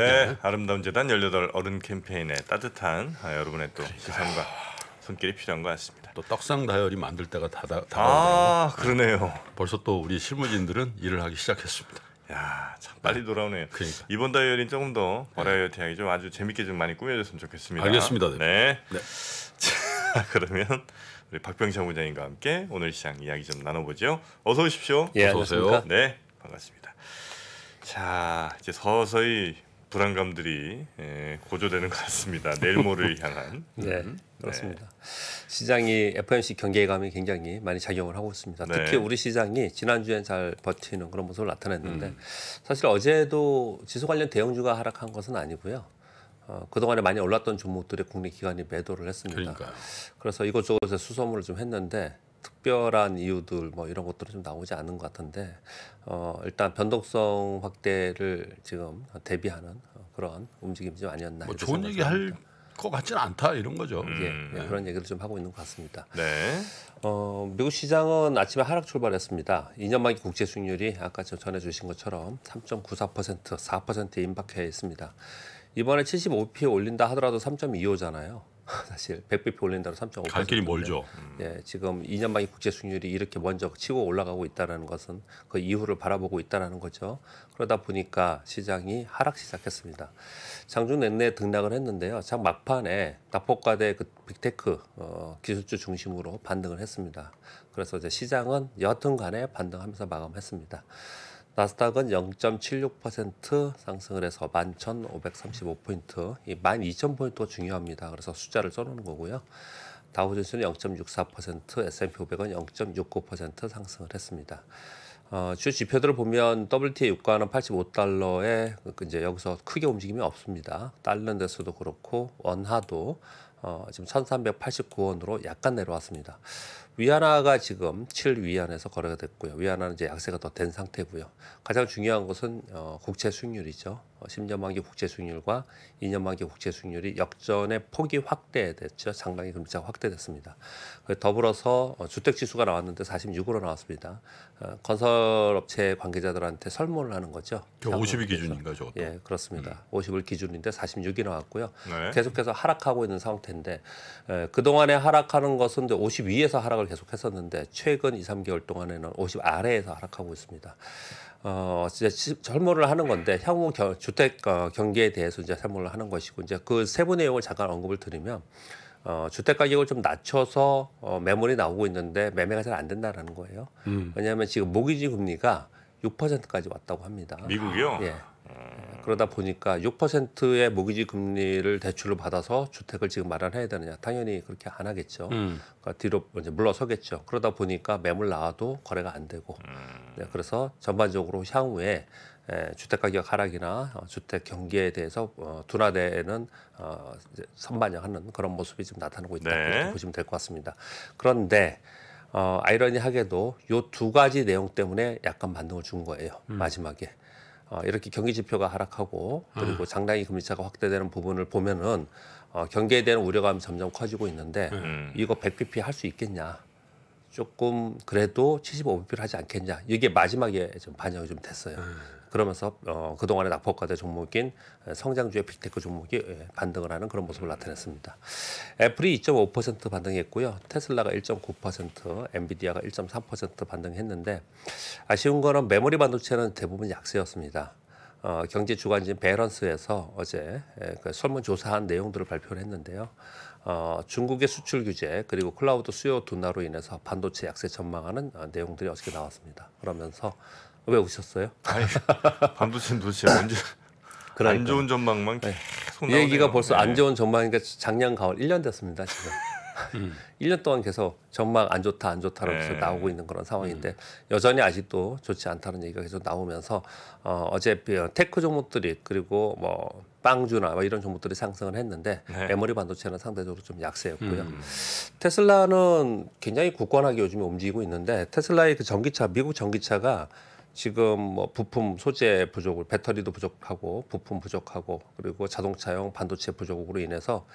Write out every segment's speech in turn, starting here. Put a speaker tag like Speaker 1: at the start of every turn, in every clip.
Speaker 1: 네, 네. 아름다운 재단 18 어른 캠페인의 따뜻한 아, 여러분의 또그러 시선과 손길이 필요한 것 같습니다. 또 떡상 다이어리 만들 때가 다다 아,
Speaker 2: 그러네요. 벌써 또 우리 실무진들은 일을 하기 시작했습니다. 야, 참
Speaker 1: 빨리 네. 돌아오네요. 그러니까. 이번 다이어리는 조금 더 네. 버라이어티하게 좀 아주 재밌게 좀 많이 꾸며줬으면 좋겠습니다. 알겠습니다. 네. 네. 네. 자, 그러면 우리 박병창 부장님과 함께 오늘 시장 이야기 좀 나눠보죠. 어서 오십시오. 예, 어서 오세요. 네, 반갑습니다. 자, 이제 서서히 불안감들이 예, 고조되는 것 같습니다. 내일 모를 향한. 네, 음.
Speaker 3: 그렇습니다. 네. 시장이 f m c 경계감이 굉장히 많이 작용을 하고 있습니다. 네. 특히 우리 시장이 지난주엔 잘 버티는 그런 모습을 나타냈는데 음. 사실 어제도 지수 관련 대형주가 하락한 것은 아니고요. 어, 그동안에 많이 올랐던 종목들의 국내 기관이 매도를 했습니다. 그러니까요. 그래서 이것저것에 수소문을 좀 했는데 특별한 이유들 뭐 이런 것들은 좀 나오지 않은 것 같은데 어, 일단 변동성 확대를 지금 대비하는 그런 움직임이 좀 아니었나. 뭐 좋은 얘기 할 것 같지는 않다 이런 거죠. 음. 예, 예, 음. 네. 그런 얘기를 좀 하고 있는 것 같습니다. 네. 어, 미국 시장은 아침에 하락 출발했습니다. 2년 만기 국제 수익률이 아까 전해 주신 것처럼 3.94% 4%에 임박해 있습니다. 이번에 75p 올린다 하더라도 3.25잖아요. 사실 100배 올린다고 3.5%. 갈 길이 멀죠. 음. 예, 지금 2년 만에 국제 수익률이 이렇게 먼저 치고 올라가고 있다는 것은 그 이후를 바라보고 있다는 거죠. 그러다 보니까 시장이 하락 시작했습니다. 장중 내내 등락을 했는데요. 장 막판에 낙폭과대 그 빅테크 어, 기술주 중심으로 반등을 했습니다. 그래서 이제 시장은 여튼 간에 반등하면서 마감했습니다. 나스닥은 0.76% 상승을 해서 11,535포인트, 이 12,000포인트가 중요합니다. 그래서 숫자를 써놓는 거고요. 다우존스는 0.64%, S&P 500은 0.69% 상승을 했습니다. 어, 주 지표들을 보면 WT의 유가는 85달러에 그 이제 여기서 크게 움직임이 없습니다. 달러 대수도 그렇고 원화도 어, 지금 1389원으로 약간 내려왔습니다. 위안화가 지금 7위안에서 거래가 됐고요. 위안화는 이제 약세가 더 된 상태고요. 가장 중요한 것은 어, 국채 수익률이죠. 어, 10년 만기 국채 수익률과 2년 만기 국채 수익률이 역전의 폭이 확대됐죠. 상당히 금리차가 확대됐습니다. 그 더불어서 어, 주택 지수가 나왔는데 46으로 나왔습니다. 어, 건설업체 관계자들한테 설문을 하는 거죠. 50이 기준인가요, 예, 그렇습니다. 음. 50을 기준인데 46이 나왔고요. 네. 계속해서 하락하고 있는 상태 텐데 그 동안에 하락하는 것은 이제 50에서 하락을 계속했었는데 최근 2, 3개월 동안에는 50 아래에서 하락하고 있습니다. 어, 이제 설문을 하는 건데 향후 겨, 주택 어, 경기에 대해서 이제 설문을 하는 것이고 이제 그 세부 내용을 잠깐 언급을 드리면 어, 주택 가격을 좀 낮춰서 어, 매물이 나오고 있는데 매매가 잘 안 된다라는 거예요. 음. 왜냐하면 지금 모기지 금리가 6%까지 왔다고 합니다. 미국이요? 예. 그러다 보니까 6%의 모기지 금리를 대출을 받아서 주택을 지금 마련해야 되느냐 당연히 그렇게 안 하겠죠. 음. 그러니까 뒤로 이제 물러서겠죠. 그러다 보니까 매물 나와도 거래가 안 되고 음. 네, 그래서 전반적으로 향후에 에, 주택 가격 하락이나 어, 주택 경기에 대해서 어, 둔화되는 어, 이제 선반영하는 그런 모습이 지금 나타나고 있다 네. 이렇게 보시면 될 것 같습니다. 그런데 어, 아이러니하게도 요 두 가지 내용 때문에 약간 반등을 준 거예요. 음. 마지막에. 어, 이렇게 경기 지표가 하락하고 그리고 음. 장단기 금리차가 확대되는 부분을 보면은 어, 경기에 대한 우려감이 점점 커지고 있는데 음. 이거 100bp 할 수 있겠냐? 조금 그래도 75배를 하지 않겠냐. 이게 마지막에 좀 반영이 좀 됐어요. 음. 그러면서 어, 그동안의 낙폭과대 종목인 어, 성장주의 빅테크 종목이 예, 반등을 하는 그런 모습을 음. 나타냈습니다. 애플이 2.5% 반등했고요. 테슬라가 1.9%, 엔비디아가 1.3% 반등했는데 아쉬운 거는 메모리 반도체는 대부분 약세였습니다. 어, 경제 주관지베런스에서 어제 예, 그 설문조사한 내용들을 발표를 했는데요. 어, 중국의 수출 규제 그리고 클라우드 수요 둔화로 인해서 반도체 약세 전망하는 어, 내용들이 어저께 나왔습니다. 그러면서 왜 우셨어요? 아니, 반도체는 도대체 언제 그러니까. 안 좋은 전망만 네. 계속 네. 얘기가 벌써 네. 안 좋은 전망이니까 작년 가을 1년 됐습니다. 지금. 음. 1년 동안 계속 전망 안 좋다 안좋다라 계속 네. 나오고 있는 그런 상황인데 음. 여전히 아직도 좋지 않다는 얘기가 계속 나오면서 어, 어제 그 테크 종목들이 그리고 뭐 빵주나 뭐 이런 종목들이 상승을 했는데 네. 메모리 반도체는 상대적으로 좀 약세였고요. 음. 테슬라는 굉장히 굳건하게 요즘에 움직이고 있는데 테슬라의 그 전기차 미국 전기차가 지금 뭐 부품 소재 부족을 배터리도 부족하고 부품 부족하고 그리고 자동차용 반도체 부족으로 인해서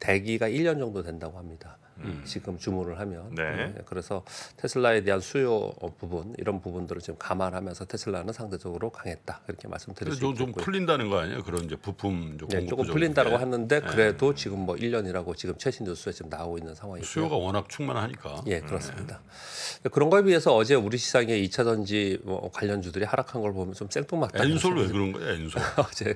Speaker 3: 대기가 1년 정도 된다고 합니다. 음. 지금 주문을 하면 네. 예, 그래서 테슬라에 대한 수요 부분 이런 부분들을 지금 감안하면서 테슬라는 상대적으로 강했다 그렇게 말씀드릴 수 있고 좀
Speaker 2: 풀린다는 거 아니에요? 그런 이제 부품 좀 네, 조금 풀린다고 하는데 네. 그래도
Speaker 3: 지금 뭐 1년이라고 지금 최신 뉴스에 지금 나오고 있는 상황이고 수요가 워낙 충만하니까 예 그렇습니다. 네. 그런 거에 비해서 어제 우리 시장의 2차 전지 뭐 관련주들이 하락한 걸 보면 좀 생뚱맞다. 엔솔 왜 그런
Speaker 2: 거야 엔솔? 어제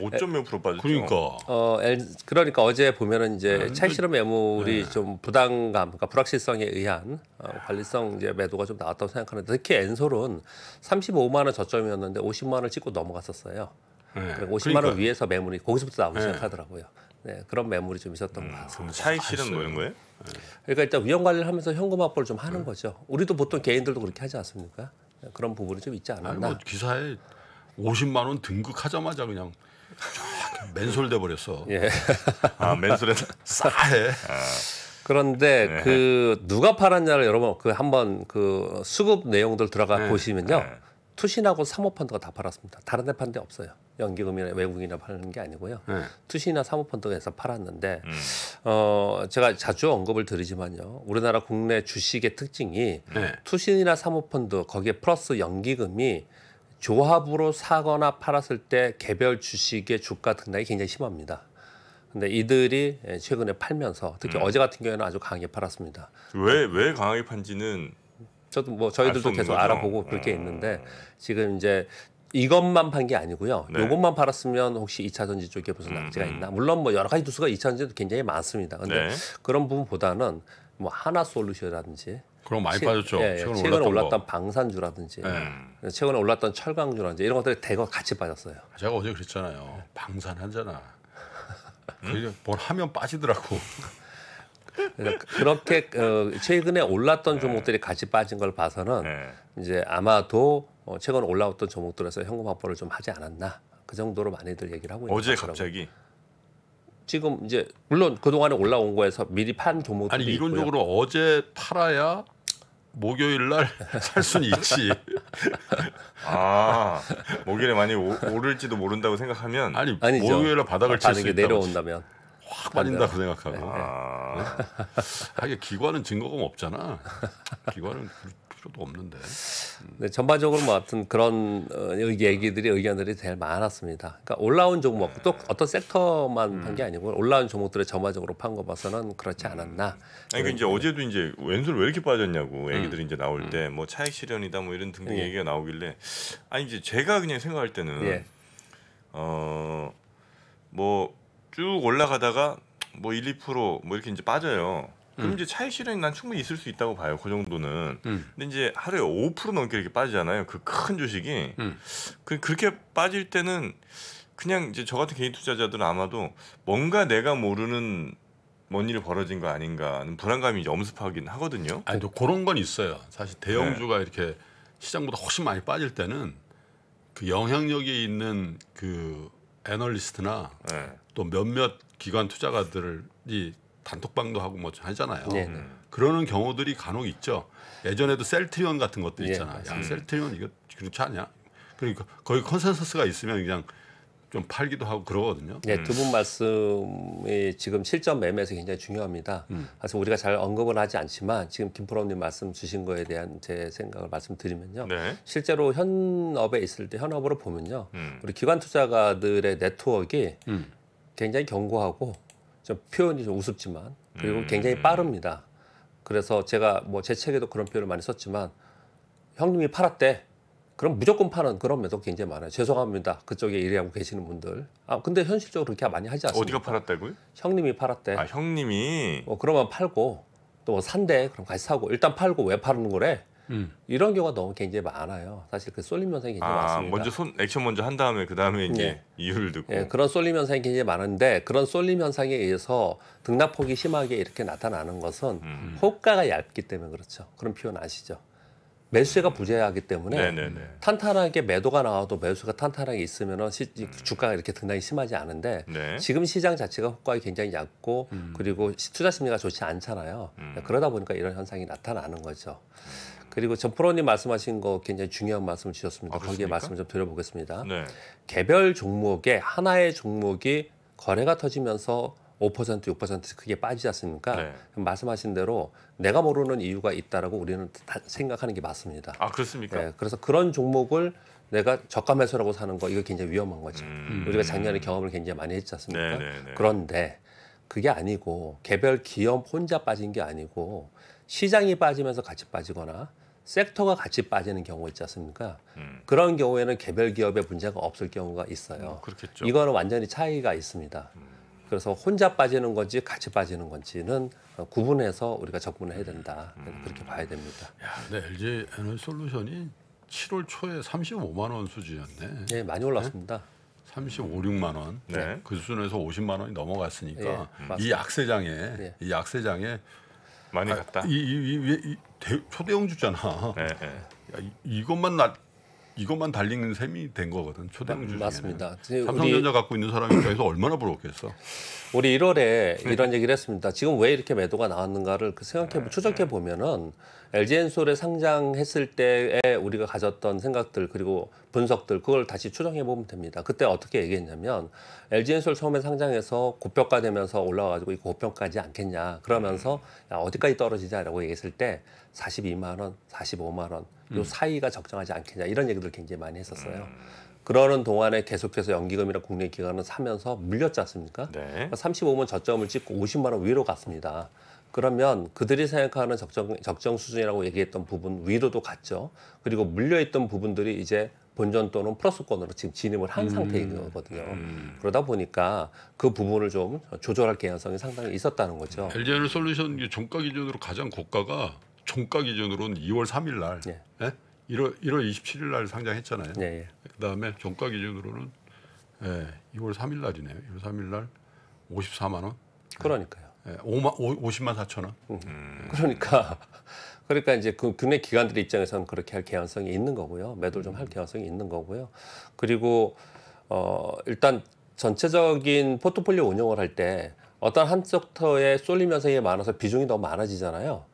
Speaker 2: 5.몇 뭐 빠졌죠. 그러니까
Speaker 3: 어, 엔, 그러니까 어제 보면은 이제 차익 네, 실험 매물이 좀 부담감, 그러니까 불확실성에 의한 어, 관리성 이제 매도가 좀 나왔다고 생각하는데 특히 엔솔은 35만 원 저점이었는데 50만 원을 찍고 넘어갔었어요. 네, 50만 그러니까원 위에서 매물이 거기서부터 나오기 네. 시작하더라고요. 네, 그런 매물이 좀 있었던 음, 것 같습니다. 차익 실현 뭐 이런 거예요? 네. 그러니까 일단 위험 관리를 하면서 현금 확보를 좀 하는 네. 거죠. 우리도 보통 개인들도 그렇게 하지 않습니까?
Speaker 2: 네, 그런 부분이 좀 있지 않았나? 아니, 뭐 기사에 50만 원 등극하자마자 그냥 맨솔 돼 버렸어. 예. 아, 맨솔에 싸해. 아.
Speaker 3: 그런데 네. 그 누가 팔았냐를 여러분 그 한번 그 수급 내용들 들어가 네. 보시면요. 네. 투신하고 사모펀드가 다 팔았습니다. 다른 데 판데 없어요. 연기금이나 외국이나 인 파는 게 아니고요. 네. 투신이나 사모펀드에서 팔았는데 음. 어 제가 자주 언급을 드리지만요. 우리나라 국내 주식의 특징이 네. 투신이나 사모펀드 거기에 플러스 연기금이 조합으로 사거나 팔았을 때 개별 주식의 주가 등락이 굉장히 심합니다. 근데 이들이 예, 최근에 팔면서 특히 음. 어제 같은 경우에는 아주 강하게 팔았습니다.
Speaker 1: 왜 왜 강하게
Speaker 3: 판지는 저도 뭐 저희들도 계속 거죠? 알아보고 볼게 아. 음. 있는데 지금 이제 이것만 판 게 아니고요. 네. 요것만 팔았으면 혹시 2차 전지 쪽에 무슨 음, 낙지가 음. 있나? 물론 뭐 여러 가지 뉴스가 2차 전지도 굉장히 많습니다. 근데 네. 그런 부분보다는 뭐 하나 솔루션이라든지 그럼 많이 시, 빠졌죠. 예, 예 최근 최근에 올랐던, 거. 방산주라든지 네. 최근에 올랐던 철강주라든지 이런 것들이 대거 같이 빠졌어요.
Speaker 2: 제가 어제 그랬잖아요. 방산 하잖아. 그 응? 뭘 하면 빠지더라고.
Speaker 3: 그러니까 그렇게 어, 최근에 올랐던 네. 종목들이 같이 빠진 걸 봐서는 네. 이제 아마도 어, 최근 올라왔던 종목들에서 현금 확보를 좀 하지 않았나 그 정도로 많이들 얘기를 하고 있는 어제 갑자기 지금 이제 물론 그 동안에 올라온 거에서 미리 판 종목들이 아니 이론적으로
Speaker 1: 있고요. 어제 팔아야 목요일 날살 수는 있지. 아 목요일에 많이 오, 를지도 모른다고 생각하면 아니 아니죠. 목요일 날 바닥을 칠 수 있다. 내려온다면 확 빠진다고 생각하고. 네, 네.
Speaker 2: 아, 하긴 기관은 증거가 없잖아. 기관은 필요도 없는데.
Speaker 3: 네, 전반적으로 뭐하여튼 그런 어, 얘기들이 의견들이 제일 많았습니다. 그러니까 올라온 종목 네. 또 어떤 섹터만 음. 판게 아니고 올라온 종목들을 전반적으로 판 거 봐서는 그렇지 음.
Speaker 1: 않았나. 아니 그 이제 어제도 이제 왼손 왜 이렇게 빠졌냐고 애기들이 음. 이제 나올 음. 때뭐 차익 실현이다 뭐 이런 등등 예. 얘기가 나오길래 아니 이제 제가 그냥 생각할 때는 예. 어뭐 쭉 올라가다가 뭐 1, 2%뭐 이렇게 이제 빠져요. 그럼 음. 이제 차익 실현이 난 충분히 있을 수 있다고 봐요. 그 정도는. 음. 근데 이제 하루에 5% 넘게 이렇게 빠지잖아요. 그 큰 주식이. 음. 그 그렇게 빠질 때는 그냥 이제 저 같은 개인 투자자들은 아마도 뭔가 내가 모르는 뭔 일이 벌어진 거
Speaker 2: 아닌가 하는 불안감이 이제 엄습하긴 하거든요. 아니 또 그런 건 있어요. 사실 대형주가 네. 이렇게 시장보다 훨씬 많이 빠질 때는 그 영향력이 있는 그 애널리스트나 네. 또 몇몇 기관 투자가들이 단톡방도 하고 뭐 하잖아요. 네네. 그러는 경우들이 간혹 있죠. 예전에도 셀트리온 같은 것들 예, 있잖아. 네, 야, 셀트리온 이거 그렇지 않냐? 그러니까 거의 컨센서스가 있으면 그냥 좀
Speaker 3: 팔기도 하고 그러거든요. 네, 음. 두분 말씀이 지금 실전 매매에서 굉장히 중요합니다. 음. 그래서 우리가 잘 언급을 하지 않지만 지금 김프로님 말씀 주신 거에 대한 제 생각을 말씀드리면요. 네. 실제로 현업에 있을 때 현업으로 보면요. 음. 우리 기관 투자가들의 네트워크가 음. 굉장히 견고하고 좀 표현이 좀 우습지만 그리고 음. 굉장히 빠릅니다. 그래서 제가 뭐 제 책에도 그런 표현을 많이 썼지만 형님이 팔았대. 그럼 무조건 파는 그런 매도 굉장히 많아요. 죄송합니다. 그쪽에 일하고 계시는 분들. 아 근데 현실적으로 그렇게 많이 하지 않습니까? 어디가 팔았다고요? 형님이 팔았대. 아 형님이. 뭐 그러면 팔고 또 뭐 산대. 그럼 같이 사고 일단 팔고 왜 파는 거래? 음. 이런 경우가 너무 굉장히 많아요. 사실 그 쏠림 현상이 굉장히 아, 많습니다. 먼저 손
Speaker 1: 액션 먼저 한 다음에 그 다음에 이제 네. 이유를 듣고 네,
Speaker 3: 그런 쏠림 현상이 굉장히 많은데 그런 쏠림 현상에 의해서 등락폭이 심하게 이렇게 나타나는 것은 음. 호가가 얇기 때문에 그렇죠. 그런 표현 아시죠? 매수세가 음. 부재하기 때문에 네네네. 탄탄하게 매도가 나와도 매수가 탄탄하게 있으면 은 음. 주가가 이렇게 등락이 심하지 않은데 네. 지금 시장 자체가 효과가 굉장히 얕고 음. 그리고 투자 심리가 좋지 않잖아요. 음. 그러다 보니까 이런 현상이 나타나는 거죠. 음. 그리고 전 프로님 말씀하신 거 굉장히 중요한 말씀 을 주셨습니다. 아, 거기에 말씀 좀 드려보겠습니다. 네. 개별 종목에 하나의 종목이 거래가 터지면서 5% 6% 크게 빠지지 않습니까? 네. 말씀하신 대로 내가 모르는 이유가 있다라고 우리는 생각하는 게 맞습니다. 아 그렇습니까? 네, 그래서 그런 종목을 내가 저가 매수라고 사는 거 이거 굉장히 위험한 거죠. 음. 우리가 작년에 경험을 굉장히 많이 했지 않습니까? 네네네. 네, 네. 그런데 그게 아니고 개별 기업 혼자 빠진 게 아니고 시장이 빠지면서 같이 빠지거나 섹터가 같이 빠지는 경우 가 있지 않습니까? 음. 그런 경우에는 개별 기업의 문제가 없을 경우가 있어요. 음, 이거는 완전히 차이가 있습니다. 음. 그래서 혼자 빠지는 건지 같이 빠지는 건지는 어, 구분해서 우리가 접근을 해야 된다. 음. 그렇게 봐야 됩니다. 야,
Speaker 2: 근 LG 에너 솔루션이 7월 초에 35만 원 수준이었네. 네, 많이 올랐습니다. 네? 35, 6만 원. 네. 그 수준에서 50만 원이 넘어갔으니까 예, 음. 이 약세장에 예. 이 약세장에 많이 아, 갔다. 이, 이, 이, 이 대, 초대형 주잖아. 네, 네. 야, 이, 이것만 나 이것만 달리는 셈이 된 거거든 초대형 주식 맞습니다. 삼성전자 갖고
Speaker 3: 있는 사람 입장에서 얼마나 부럽겠어. 우리 1월에 이런 얘기를 했습니다. 지금 왜 이렇게 매도가 나왔는가를 그 생각해 네. 추적해 보면은 LG엔솔에 상장했을 때에 우리가 가졌던 생각들 그리고 분석들 그걸 다시 추정해 보면 됩니다. 그때 어떻게 얘기했냐면 LG엔솔 처음에 상장해서 고평가 되면서 올라와가지고 이 고평가지 않겠냐 그러면서 음. 야, 어디까지 떨어지자라고 얘기했을 때 42만 원, 45만 원. 음. 요 사이가 적정하지 않겠냐 이런 얘기들 굉장히 많이 했었어요. 음. 그러는 동안에 계속해서 연기금이나 국내 기관은 사면서 물렸지 않습니까? 네. 35만 그러니까 저점을 찍고 50만 원 위로 갔습니다. 그러면 그들이 생각하는 적정, 적정 수준이라고 얘기했던 부분 위로도 갔죠. 그리고 물려있던 부분들이 이제 본전 또는 플러스권으로 지금 진입을 한 음. 상태이거든요. 음. 그러다 보니까 그 부분을 좀 조절할 개연성이 상당히 있었다는 거죠. 음.
Speaker 2: l g 에솔루션 종가 기준으로 가장 고가가 종가 기준으로는 2월 3일 날 예. 예? 1월 1월 27일 날 상장했잖아요. 예, 예, 그다음에 종가 기준으로는 예, 2월 3일 날이네요. 2월 3일 날 54만 원. 그러니까요. 예, 5만 5, 50만 4천 원. 음. 음.
Speaker 3: 그러니까 그러니까 이제 그 국내 기관들 입장에서는 그렇게 할 개연성이 있는 거고요. 매도를 좀할 음. 개연성이 있는 거고요. 그리고 어 일단 전체적인 포트폴리오 운영을 할 때 어떤 한 섹터에 쏠리면서이게 많아서 비중이 너무 많아지잖아요.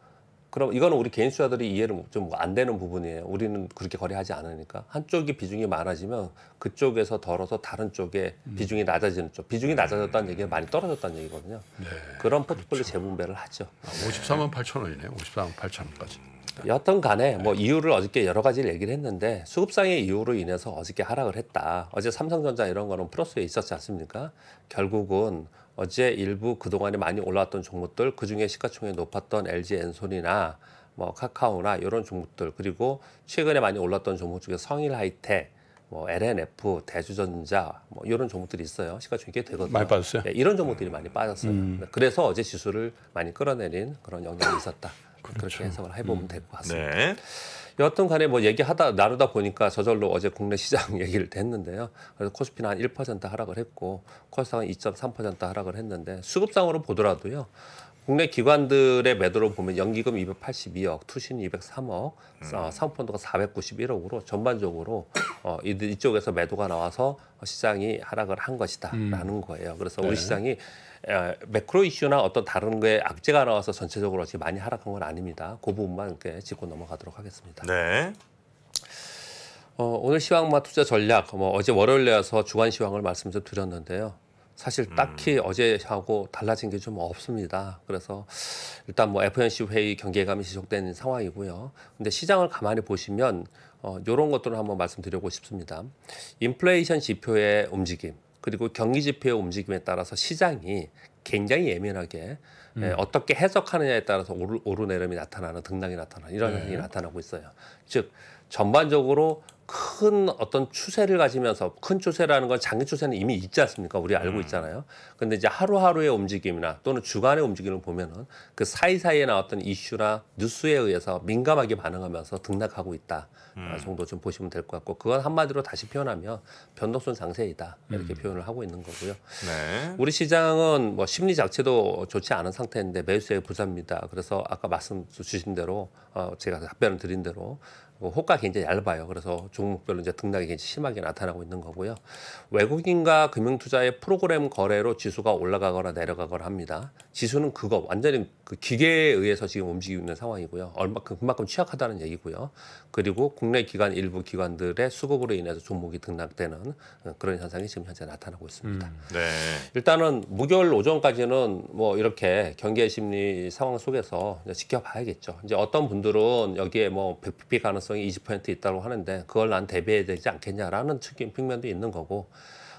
Speaker 3: 그럼 이거는 우리 개인 투자들이 이해를 좀 안 되는 부분이에요. 우리는 그렇게 거래하지 않으니까 한쪽이 비중이 많아지면 그쪽에서 덜어서 다른 쪽에 음. 비중이 낮아지는 쪽. 비중이 낮아졌다는 얘기는 많이 떨어졌다는 얘기거든요. 네, 그런 포트폴리오 그렇죠. 재분배를 하죠.
Speaker 2: 54만 아, 8천 원이네요. 54만 8천 원까지.
Speaker 3: 여하튼 간에 뭐 네. 이유를 어저께 여러 가지를 얘기를 했는데 수급상의 이유로 인해서 어저께 하락을 했다. 어제 삼성전자 이런 거는 플러스에 있었지 않습니까? 결국은 어제 일부 그동안에 많이 올라왔던 종목들 그중에 시가총액이 높았던 LG 엔솔이나 뭐 카카오나 이런 종목들 그리고 최근에 많이 올랐던 종목 중에 성일 하이텍 뭐 LNF, 대주전자 뭐 이런 종목들이 있어요. 시가총액이 되거든요. 많이 빠졌어요. 네, 이런 종목들이 많이 빠졌어요. 음. 네, 그래서 어제 지수를 많이 끌어내린 그런 영향이 있었다. 그렇죠. 그렇게 해석을 해보면 음. 될것 같습니다. 네. 여하튼 간에 뭐 얘기하다 나누다 보니까 저절로 어제 국내 시장 얘기를 했는데요. 그래서 코스피는 한 1% 하락을 했고 코스닥은 2.3% 하락을 했는데 수급상으로 보더라도요. 국내 기관들의 매도로 보면 연기금 282억, 투신 203억, 음. 사모펀드가 491억으로 전반적으로 어, 이쪽에서 매도가 나와서 시장이 하락을 한 것이다라는 음. 거예요. 그래서 우리 네. 시장이 매크로 이슈나 어떤 다른 거 악재가 나와서 전체적으로 지금 많이 하락한 건 아닙니다. 그 부분만 이렇게 짚고 넘어가도록 하겠습니다. 네. 어, 오늘 시황마 투자 전략, 뭐 어제 월요일에서 주간 시황을 말씀 좀 드렸는데요. 사실 음. 딱히 음. 어제하고 달라진 게 좀 없습니다. 그래서 일단 뭐 f o c 회의 경계감이 지속된 상황이고요. 근데 시장을 가만히 보시면 어 요런 것들을 한번 말씀드리고 싶습니다. 인플레이션 지표의 움직임 그리고 경기 지표의 움직임에 따라서 시장이 굉장히 예민하게 예, 음. 예, 어떻게 해석하느냐에 따라서 오르, 내림이 나타나는 등락이 나타나는 이런 현상이 네. 나타나고 있어요. 즉 전반적으로 큰 어떤 추세를 가지면서 큰 추세라는 건 장기 추세는 이미 있지 않습니까? 우리 알고 음. 있잖아요. 근데 이제 하루하루의 움직임이나 또는 주간의 움직임을 보면은 그 사이사이에 나왔던 이슈나 뉴스에 의해서 민감하게 반응하면서 등락하고 있다 음. 아, 그 정도 좀 보시면 될 것 같고 그건 한마디로 다시 표현하면 변동성 장세이다 이렇게 음. 표현을 하고 있는 거고요. 네. 우리 시장은 뭐 심리 자체도 좋지 않은 상태인데 매수의 부자입니다. 그래서 아까 말씀 주신 대로 어 제가 답변을 드린 대로 뭐 호가 굉장히 얇아요. 그래서 종목별로 이제 등락이 굉장히 심하게 나타나고 있는 거고요. 외국인과 금융투자의 프로그램 거래로 지수가 올라가거나 내려가거나 합니다. 지수는 그거 완전히 그 기계에 의해서 지금 움직이고 있는 상황이고요. 얼마큼 그만큼 취약하다는 얘기고요. 그리고 국내 기관 일부 기관들의 수급으로 인해서 종목이 등락되는 그런 현상이 지금 현재 나타나고 있습니다. 음, 네. 일단은 무결 오전까지는 뭐 이렇게 경계 심리 상황 속에서 지켜봐야겠죠. 이제 어떤 분들은 여기에 뭐 백피피 가능 가능성이 20% 있다고 하는데 그걸 난 대비해야 되지 않겠냐라는 측면 측면도 있는 거고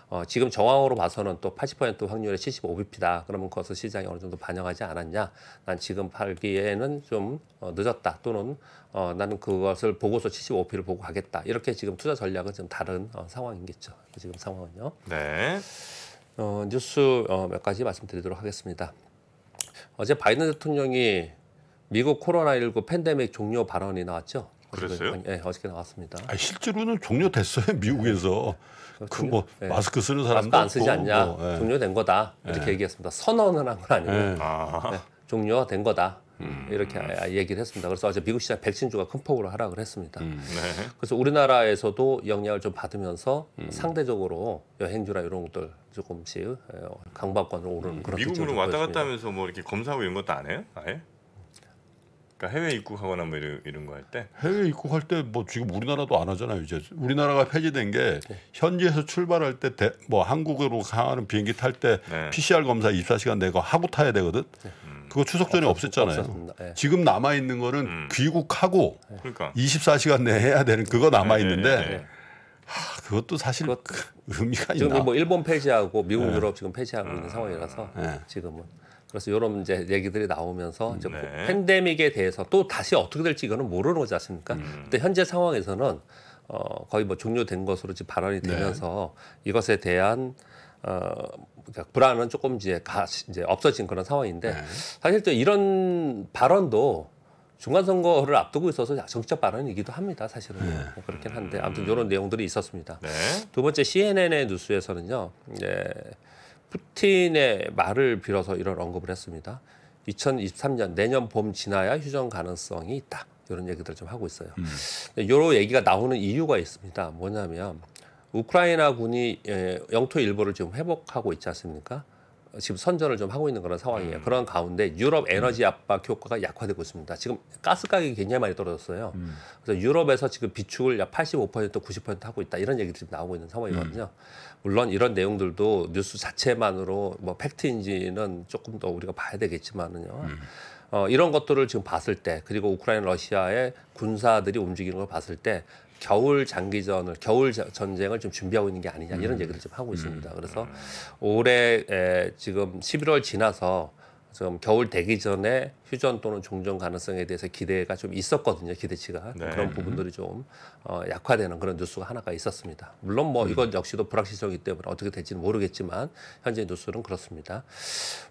Speaker 3: 어, 지금 정황으로 봐서는 또80% 확률에 75bp다. 그러면 그것을 시장이 어느 정도 반영하지 않았냐. 난 지금 팔기에는 좀 어, 늦었다. 또는 어, 나는 그것을 보고서 75bp를 보고 가겠다. 이렇게 지금 투자 전략은 좀 다른 어, 상황이겠죠. 지금 상황은요. 네. 어, 뉴스 어, 몇 가지 말씀드리도록 하겠습니다. 어제 바이든 대통령이 미국 코로나19 팬데믹 종료 발언이 나왔죠. 그랬어요? 네, 어저께 나왔습니다.
Speaker 2: 아, 실제로는 종료됐어요 미국에서 네. 그뭐 네. 마스크 쓰는 사람도 마스크 안 쓰지 않냐 뭐, 예. 종료된
Speaker 3: 거다 이렇게 예. 얘기했습니다. 선언을 한건 아니고 아. 종료된 거다. 음. 이렇게 아, 얘기를 했습니다. 그래서 어제 미국 시장 백신주가 큰 폭으로 하락을 했습니다. 음. 네. 그래서 우리나라에서도 영향을 좀 받으면서 음. 상대적으로 여행주나 이런 것들 조금씩 강박관으로 오르는 그런 미국으로 왔다 갔다
Speaker 1: 하면서 뭐 이렇게 검사하고 이런 것도 안 해요? 아예? 그러니까 해외 입국하거나 뭐 이런, 이런 거 할 때 해외 입국할 때 뭐 지금 우리나라도
Speaker 2: 안 하잖아요 이제 우리나라가 폐지된 게 네. 현지에서 출발할 때 뭐 한국으로 가는 비행기 탈때 네. PCR 검사 24시간 내고 하고 타야 되거든 네. 음. 그거 추석 전에 없었, 앴잖아요 네. 지금 남아 있는 거는 음. 귀국하고 그러니까. 24시간 내에 해야 되는 그거 남아 있는데 네, 네, 하, 그것도 사실 그것, 의미가 있나 지금 뭐
Speaker 3: 일본 폐지하고 미국 유럽 지금 폐지하고 있는 음. 상황이라서 지금은 그래서 이런 이제 얘기들이 나오면서 음, 이제 네. 팬데믹에 대해서 또 다시 어떻게 될지 이거는 모르는 거지 않습니까? 음. 근데 현재 상황에서는 어, 거의 뭐 종료된 것으로 지금 발언이 네. 되면서 네. 이것에 대한 어, 그러니까 불안은 조금 이제 가, 이제 없어진 그런 상황인데 네. 사실 또 이런 발언도 중간 선거를 앞두고 있어서 정치적 발언이기도 합니다. 사실은 네. 뭐 그렇긴 한데 음. 아무튼 이런 내용들이 있었습니다. 네. 두 번째 CNN의 뉴스에서는요. 예, 푸틴의 말을 빌어서 이런 언급을 했습니다. 2023년 내년 봄 지나야 휴전 가능성이 있다. 이런 얘기들을 좀 하고 있어요. 음. 이런 얘기가 나오는 이유가 있습니다. 뭐냐면 우크라이나 군이 예, 영토 일부를 지금 회복하고 있지 않습니까? 지금 선전을 좀 하고 있는 그런 상황이에요. 음. 그런 가운데 유럽 음. 에너지 압박 효과가 약화되고 있습니다. 지금 가스 가격이 굉장히 많이 떨어졌어요. 음. 그래서 유럽에서 지금 비축을 약 85% 90% 하고 있다 이런 얘기들이 나오고 있는 상황이거든요. 음. 물론 이런 내용들도 뉴스 자체만으로 뭐 팩트인지는 조금 더 우리가 봐야 되겠지만은요. 음. 어, 이런 것들을 지금 봤을 때 그리고 우크라이나 러시아의 군사들이 움직이는 걸 봤을 때 겨울 장기전을 겨울 전쟁을 좀 준비하고 있는 게 아니냐 이런 음. 얘기를 좀 하고 있습니다. 음. 그래서 음. 올해 에, 지금 11월 지나서 좀 겨울 되기 전에 휴전 또는 종전 가능성에 대해서 기대가 좀 있었거든요. 기대치가 네. 그런 부분들이 좀 어, 약화되는 그런 뉴스가 하나가 있었습니다. 물론 뭐 음. 이것 역시도 불확실성이기 때문에 어떻게 될지는 모르겠지만 현재 뉴스는 그렇습니다.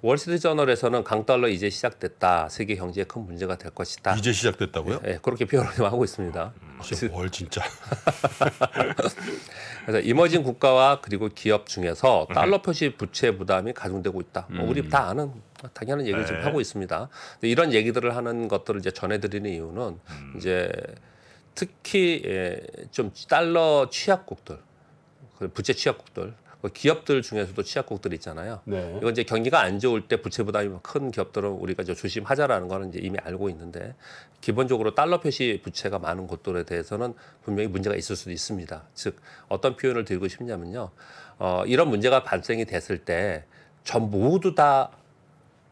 Speaker 3: 월스트리트저널에서는 강달러 이제 시작됐다. 세계 경제에 큰 문제가 될 것이다. 이제 시작됐다고요? 예, 예 그렇게 표현을 하고 있습니다. 진월 음, 진짜. 그래서 이머징 국가와 그리고 기업 중에서 음. 달러 표시 부채 부담이 가중되고 있다. 뭐 우리 다 아는 당연한 얘기를 네. 지금 하고 있습니다. 이런 얘기들을 하는 것들을 이제 전해드리는 이유는 음. 이제 특히 예, 좀 달러 취약국들, 그 부채 취약국들, 그 기업들 중에서도 취약국들 있잖아요. 네. 이건 이제 경기가 안 좋을 때 부채 부담이 큰 기업들은 우리가 이제 조심하자라는 거는 이제 이미 알고 있는데 기본적으로 달러 표시 부채가 많은 곳들에 대해서는 분명히 문제가 있을 수도 있습니다. 즉 어떤 표현을 드리고 싶냐면요. 어, 이런 문제가 발생이 됐을 때 전 모두 다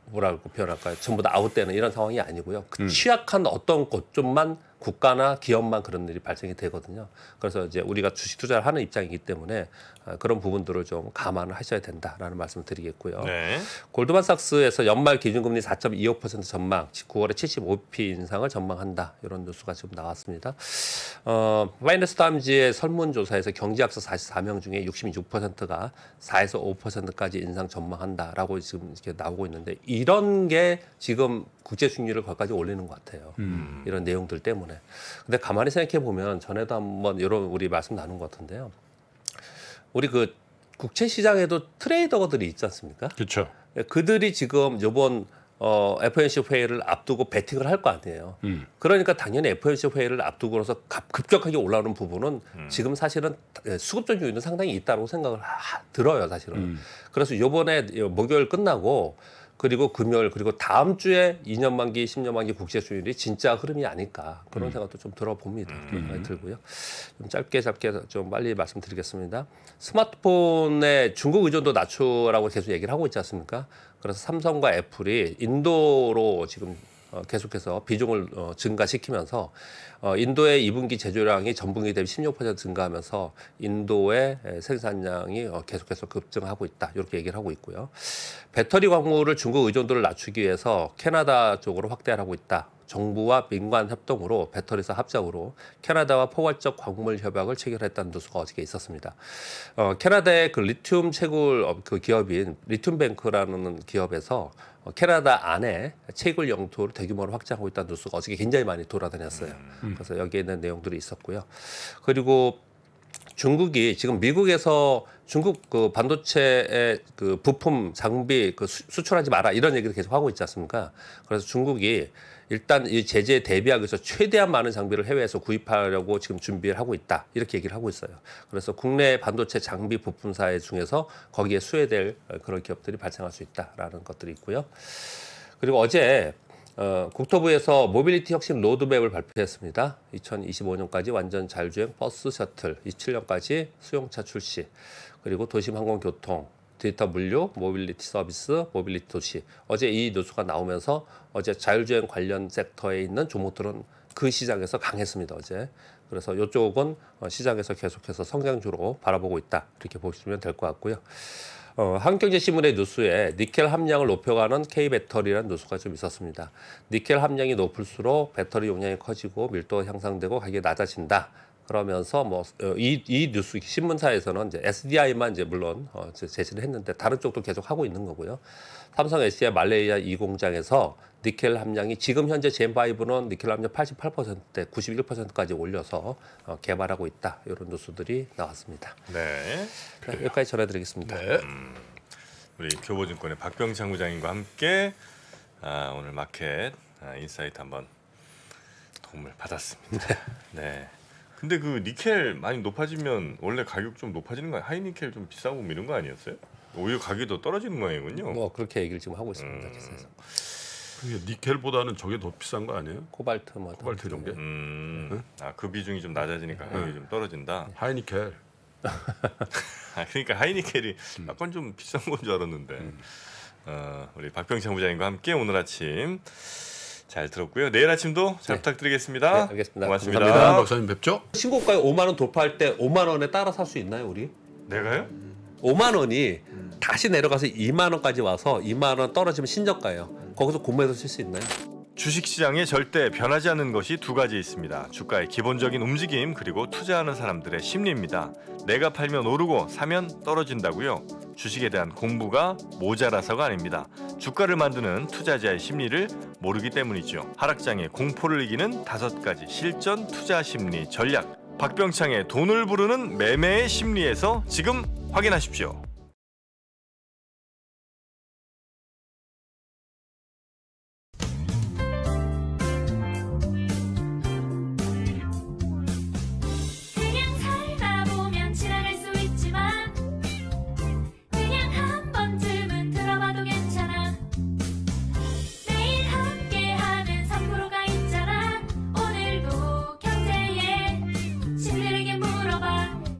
Speaker 3: 뭐라고 표현할까요? 전부 다 아웃되는 이런 상황이 아니고요. 그 음. 취약한 어떤 곳좀만 국가나 기업만 그런 일이 발생이 되거든요. 그래서 이제 우리가 주식 투자를 하는 입장이기 때문에 아, 그런 부분들을 좀 감안하셔야 된다라는 말씀을 드리겠고요. 네. 골드만삭스에서 연말 기준금리 4.25% 전망, 9월에 75p 인상을 전망한다 이런 뉴스가 지금 나왔습니다. 어, 파이낸스 다임지의 설문조사에서 경제학사 44명 중에 66%가 4에서 5%까지 인상 전망한다라고 지금 이렇게 나오고 있는데 이런 게 지금 국제 수익률을 거기까지 올리는 것 같아요. 음. 이런 내용들 때문에. 근데 가만히 생각해 보면 전에도 한번 이런 우리 말씀 나눈 것 같은데요. 우리 그 국채 시장에도 트레이더들이 있지 않습니까? 그렇죠. 그들이 지금 요번 어, FOMC 회의를 앞두고 베팅을 할 거 아니에요. 음. 그러니까 당연히 FOMC 회의를 앞두고서 급격하게 올라오는 부분은 음. 지금 사실은 예, 수급적 요인은 상당히 있다고 생각을 하, 들어요, 사실은. 음. 그래서 요번에 목요일 끝나고 그리고 금요일 그리고 다음 주에 2년 만기 10년 만기 국제 수율이 진짜 흐름이 아닐까 그런 음. 생각도 좀 들어봅니다. 그런 음. 생각이 들고요. 좀 짧게 짧게 좀 빨리 말씀드리겠습니다. 스마트폰의 중국 의존도 낮추라고 계속 얘기를 하고 있지 않습니까? 그래서 삼성과 애플이 인도로 지금 어, 계속해서 비중을 어, 증가시키면서 어, 인도의 2분기 제조량이 전분기 대비 16% 증가하면서 인도의 생산량이 계속해서 급증하고 있다 이렇게 얘기를 하고 있고요. 배터리 광물을 중국 의존도를 낮추기 위해서 캐나다 쪽으로 확대하고 있다. 정부와 민관 협동으로 배터리사 합작으로 캐나다와 포괄적 광물 협약을 체결했다는 뉴스가 어저께 있었습니다. 어, 캐나다의 그 리튬 채굴 그 기업인 리튬뱅크라는 기업에서 어, 캐나다 안에 채굴 영토를 대규모로 확장하고 있다는 뉴스가 어저께 굉장히 많이 돌아다녔어요. 음. 음. 그래서 여기에 있는 내용들이 있었고요. 그리고 중국이 지금 미국에서 중국 그 반도체의 그 부품 장비 그 수, 출하지 마라 이런 얘기를 계속 하고 있지 않습니까? 그래서 중국이 일단 이 제재에 대비하기 위해서 최대한 많은 장비를 해외에서 구입하려고 지금 준비를 하고 있다 이렇게 얘기를 하고 있어요. 그래서 국내 반도체 장비 부품사회 중에서 거기에 수혜될 그런 기업들이 발생할 수 있다라는 것들이 있고요. 그리고 어제 어, 국토부에서 모빌리티 혁신 로드맵을 발표했습니다. 2025년까지 완전 자율주행 버스 셔틀, 27년까지 수용차 출시. 그리고 도심 항공 교통, 데이터 물류, 모빌리티 서비스, 모빌리티 도시. 어제 이 뉴스가 나오면서 어제 자율주행 관련 섹터에 있는 조목들은그 시장에서 강했습니다. 어제. 그래서 이쪽은 어, 시장에서 계속해서 성장주로 바라보고 있다. 이렇게 보시면 될 것 같고요. 어, 한경제신문의 뉴스에 니켈 함량을 높여가는 K배터리라는 뉴스가 좀 있었습니다. 니켈 함량이 높을수록 배터리 용량이 커지고 밀도가 향상되고 가격이 낮아진다. 그러면서 뭐이 어, 이 뉴스 신문사에서는 이제 SDI만 이제 물론 어, 제시를 했는데 다른 쪽도 계속 하고 있는 거고요. 삼성 SDI 말레이아 이 공장에서 니켈 함량이 지금 현재 젠5는 니켈 함량 88%대 91%까지 올려서 어, 개발하고
Speaker 1: 있다. 이런 뉴스들이 나왔습니다. 네. 네 여기까지 전해드리겠습니다. 네. 음, 우리 교보증권의 박병창 부장님과 함께 아, 오늘 마켓 아, 인사이트 한번 도움을 받았습니다. 네. 네. 근데 그 니켈 많이 높아지면 원래 가격 좀 높아지는 거아 하이니켈 좀 비싸고 뭐 이런 거 아니었어요? 오히려 가격이 더 떨어지는 모양이군요. 뭐 그렇게 얘기를 지금 하고 있습니다. 음. 그게 니켈보다는 저게 더 비싼 거 아니에요? 코발트 뭐 코발트 이런 네. 음. 네? 아그 비중이 좀 낮아지니까 가격이 네. 좀 떨어진다. 네. 하이니켈. 아 그러니까 하이니켈이 음. 약간 아, 좀 비싼 건 줄 알았는데. 음. 어, 우리 박병창 부장님과 함께 오늘 아침 잘 들었고요. 내일 아침도 잘 네. 부탁드리겠습니다. 네, 알겠습니다. 고맙습니다. 감사합니다. 아,
Speaker 2: 박사님 뵙죠. 신고가에 5만
Speaker 3: 원 돌파할 때 5만 원에 따라 살 수 있나요, 우리? 내가요? 5만 원이 음. 다시
Speaker 1: 내려가서 2만 원까지 와서 2만 원 떨어지면 신저가예요. 거기서 공매도 칠수 있나요? 주식시장에 절대 변하지 않는 것이 두 가지 있습니다. 주가의 기본적인 움직임 그리고 투자하는 사람들의 심리입니다. 내가 팔면 오르고 사면 떨어진다고요. 주식에 대한 공부가 모자라서가 아닙니다. 주가를 만드는 투자자의 심리를 모르기 때문이죠. 하락장의 공포를 이기는 다섯 가지 실전 투자 심리 전략. 박병창의 돈을 부르는 매매의 심리에서 지금 확인하십시오.